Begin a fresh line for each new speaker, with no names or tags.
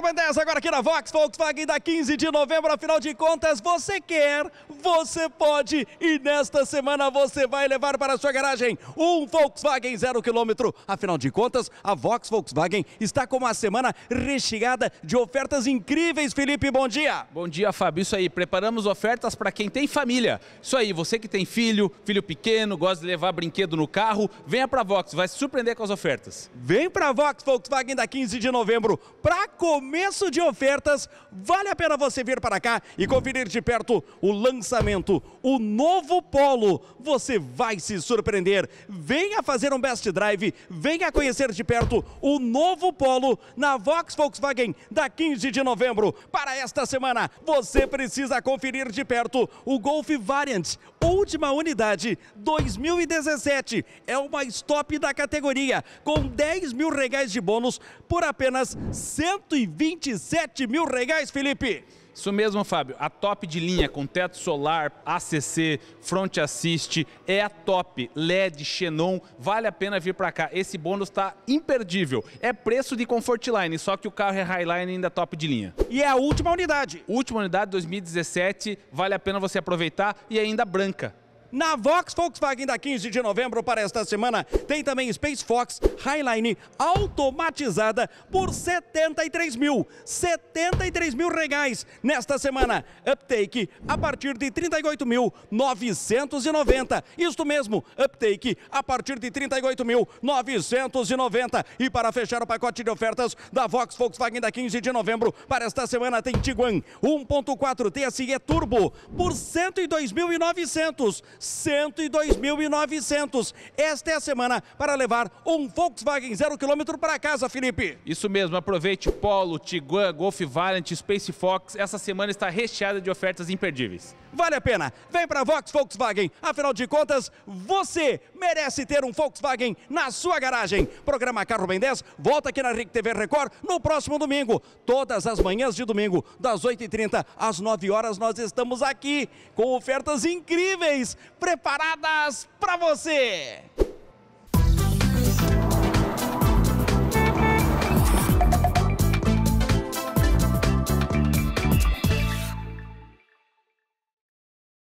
10 agora aqui na Vox, Volkswagen da 15 de novembro, afinal de contas, você quer, você pode e nesta semana você vai levar para a sua garagem um Volkswagen zero quilômetro. Afinal de contas, a Vox Volkswagen está com uma semana recheada de ofertas incríveis, Felipe, bom dia!
Bom dia, Fábio, isso aí, preparamos ofertas para quem tem família. Isso aí, você que tem filho, filho pequeno, gosta de levar brinquedo no carro, venha
para a Vox, vai se surpreender com as ofertas. Vem para a Vox Volkswagen da 15 de novembro, para comer começo de ofertas, vale a pena você vir para cá e conferir de perto o lançamento, o novo Polo. Você vai se surpreender. Venha fazer um best drive, venha conhecer de perto o novo Polo na Vox Volkswagen da 15 de novembro. Para esta semana, você precisa conferir de perto o Golf Variant, última unidade 2017. É uma stop da categoria, com 10 mil regais de bônus por apenas 120 27 mil reais, Felipe.
Isso mesmo, Fábio. A top de linha com teto solar, ACC, front assist, é a top. LED, Xenon, vale a pena vir para cá. Esse bônus está imperdível. É preço de Comfortline, só que o carro é Highline ainda é top de linha. E é a última unidade. Última unidade 2017, vale a pena você aproveitar e ainda branca
na Vox Volkswagen da 15 de novembro para esta semana. Tem também Space Fox Highline automatizada por 73 mil, 73 mil reais nesta semana. Uptake a partir de 38.990. Isto mesmo, uptake a partir de 38.990. E para fechar o pacote de ofertas da Vox Volkswagen da 15 de novembro para esta semana tem Tiguan 1.4 TSE Turbo por 102.900. 102.900. Esta é a semana para levar um Volkswagen zero quilômetro para casa, Felipe.
Isso mesmo, aproveite Polo, Tiguan, Golf Valiant, Space Fox. Essa semana está recheada de ofertas imperdíveis.
Vale a pena. Vem para Vox Volkswagen. Afinal de contas, você merece ter um Volkswagen na sua garagem. Programa Carro Bem 10 volta aqui na RIC TV Record no próximo domingo. Todas as manhãs de domingo, das 8h30 às 9 horas, nós estamos aqui com ofertas incríveis preparadas para você!